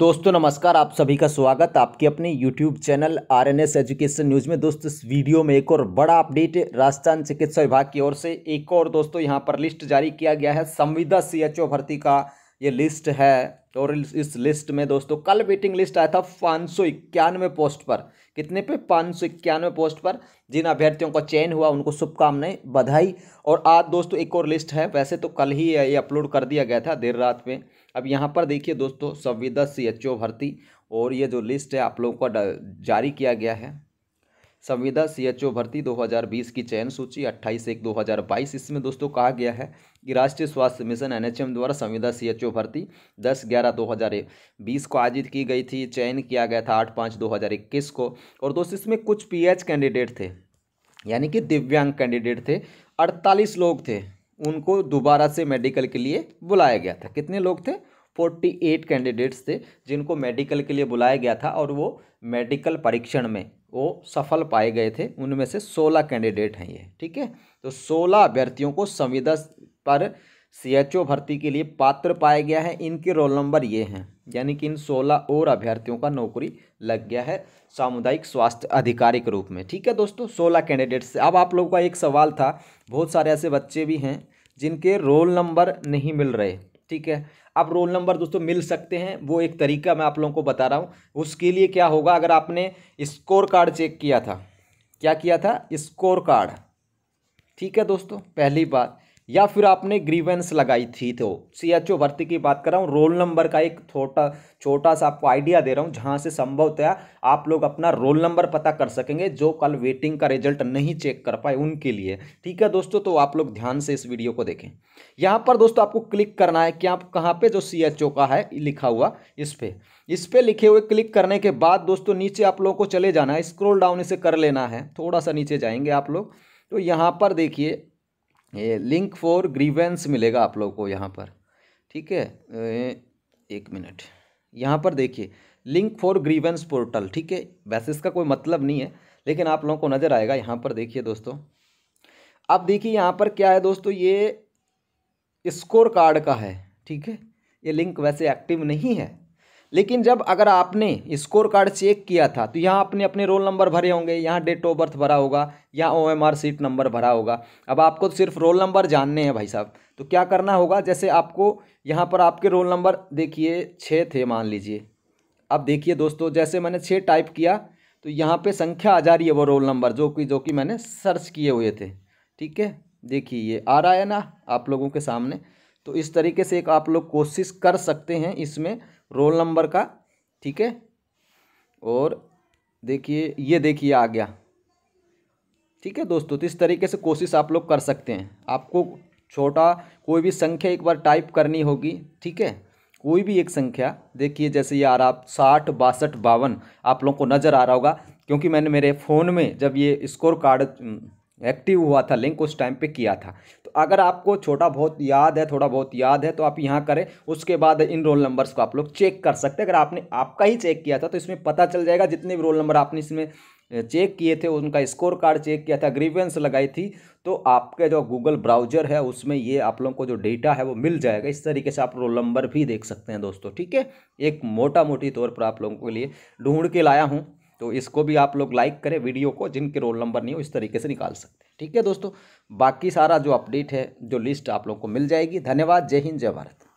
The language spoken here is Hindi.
दोस्तों नमस्कार आप सभी का स्वागत आपके अपने YouTube channel R N S education news में दोस्तों इस वीडियो में एक और बड़ा अपडेट राजस्थान चिकित्सा विभाग की ओर से एक और दोस्तों यहां पर लिस्ट जारी किया गया है संविदा सीएचओ भर्ती का ये लिस्ट है तो और इस लिस्ट में दोस्तों कल वेटिंग लिस्ट आया था पाँच सौ इक्यानवे पोस्ट पर कितने पे पाँच सौ इक्यानवे पोस्ट पर जिन अभ्यर्थियों का चयन हुआ उनको शुभकामनाएं बधाई और आज दोस्तों एक और लिस्ट है वैसे तो कल ही ये अपलोड कर दिया गया था देर रात में अब यहाँ पर देखिए दोस्तों संविदा सी भर्ती और ये जो लिस्ट है आप लोगों का जारी किया गया है संविदा सीएचओ भर्ती 2020 की चयन सूची 28 एक 2022 इसमें दोस्तों कहा गया है कि राष्ट्रीय स्वास्थ्य मिशन एनएचएम द्वारा संविदा सीएचओ भर्ती 10 ग्यारह 2020 को आयोजित की गई थी चयन किया गया था 8 पाँच 2021 को और दोस्तों इसमें कुछ पीएच कैंडिडेट थे यानी कि दिव्यांग कैंडिडेट थे अड़तालीस लोग थे उनको दोबारा से मेडिकल के लिए बुलाया गया था कितने लोग थे फोर्टी एट कैंडिडेट्स थे जिनको मेडिकल के लिए बुलाया गया था और वो मेडिकल परीक्षण में वो सफल पाए गए थे उनमें से सोलह कैंडिडेट हैं ये ठीक है तो सोलह अभ्यर्थियों को संविदा पर सीएचओ भर्ती के लिए पात्र पाया गया है इनके रोल नंबर ये हैं यानी कि इन सोलह और अभ्यर्थियों का नौकरी लग गया है सामुदायिक स्वास्थ्य अधिकारी के रूप में ठीक है दोस्तों सोलह कैंडिडेट से अब आप लोगों का एक सवाल था बहुत सारे ऐसे बच्चे भी हैं जिनके रोल नंबर नहीं मिल रहे ठीक है आप रोल नंबर दोस्तों मिल सकते हैं वो एक तरीका मैं आप लोगों को बता रहा हूँ उसके लिए क्या होगा अगर आपने स्कोर कार्ड चेक किया था क्या किया था स्कोर कार्ड ठीक है दोस्तों पहली बात या फिर आपने ग्रीवेंस लगाई थी तो सी एच ओ भर्ती की बात कर रहा हूँ रोल नंबर का एक छोटा छोटा सा आपको आइडिया दे रहा हूँ जहाँ से संभवतया आप लोग अपना रोल नंबर पता कर सकेंगे जो कल वेटिंग का रिजल्ट नहीं चेक कर पाए उनके लिए ठीक है दोस्तों तो आप लोग ध्यान से इस वीडियो को देखें यहाँ पर दोस्तों आपको क्लिक करना है कि आप कहाँ पर जो सी एच ओ का है लिखा हुआ इस पर इस पर लिखे हुए क्लिक करने के बाद दोस्तों नीचे आप लोगों को चले जाना है स्क्रोल डाउन इसे कर लेना है थोड़ा सा नीचे जाएंगे आप लोग तो यहाँ पर देखिए ये लिंक फॉर ग्रीवेंस मिलेगा आप लोग को यहाँ पर ठीक है एक मिनट यहाँ पर देखिए लिंक फॉर ग्रीवेंस पोर्टल ठीक है वैसे इसका कोई मतलब नहीं है लेकिन आप लोगों को नज़र आएगा यहाँ पर देखिए दोस्तों अब देखिए यहाँ पर क्या है दोस्तों ये स्कोर कार्ड का है ठीक है ये लिंक वैसे एक्टिव नहीं है लेकिन जब अगर आपने स्कोर कार्ड चेक किया था तो यहाँ आपने अपने रोल नंबर भरे होंगे यहाँ डेट ऑफ बर्थ भरा होगा यहाँ O M R seat number भरा होगा अब आपको तो सिर्फ रोल नंबर जानने हैं भाई साहब तो क्या करना होगा जैसे आपको यहाँ पर आपके रोल नंबर देखिए छः थे मान लीजिए अब देखिए दोस्तों जैसे मैंने छः टाइप किया तो यहाँ पर संख्या आ जा रही है वो रोल नंबर जो कि जो कि मैंने सर्च किए हुए थे ठीक है देखिए ये आ रहा है ना आप लोगों के सामने तो इस तरीके से एक आप लोग कोशिश कर सकते हैं इसमें रोल नंबर का ठीक है और देखिए ये देखिए आ गया ठीक है दोस्तों तो इस तरीके से कोशिश आप लोग कर सकते हैं आपको छोटा कोई भी संख्या एक बार टाइप करनी होगी ठीक है कोई भी एक संख्या देखिए जैसे यार आप साठ बासठ बावन आप लोगों को नज़र आ रहा होगा क्योंकि मैंने मेरे फ़ोन में जब ये स्कोर कार्ड एक्टिव हुआ था लिंक उस टाइम पे किया था तो अगर आपको छोटा बहुत याद है थोड़ा बहुत याद है तो आप यहाँ करें उसके बाद इन रोल नंबर्स को आप लोग चेक कर सकते हैं अगर आपने आपका ही चेक किया था तो इसमें पता चल जाएगा जितने भी रोल नंबर आपने इसमें चेक किए थे उनका स्कोर कार्ड चेक किया था ग्रीवेंस लगाई थी तो आपके जो गूगल ब्राउजर है उसमें ये आप लोगों को जो डेटा है वो मिल जाएगा इस तरीके से आप रोल नंबर भी देख सकते हैं दोस्तों ठीक है एक मोटा मोटी तौर पर आप लोगों के लिए ढूंढ के लाया हूँ तो इसको भी आप लोग लाइक करें वीडियो को जिनके रोल नंबर नहीं हो इस तरीके से निकाल सकते हैं ठीक है दोस्तों बाकी सारा जो अपडेट है जो लिस्ट आप लोग को मिल जाएगी धन्यवाद जय हिंद जय भारत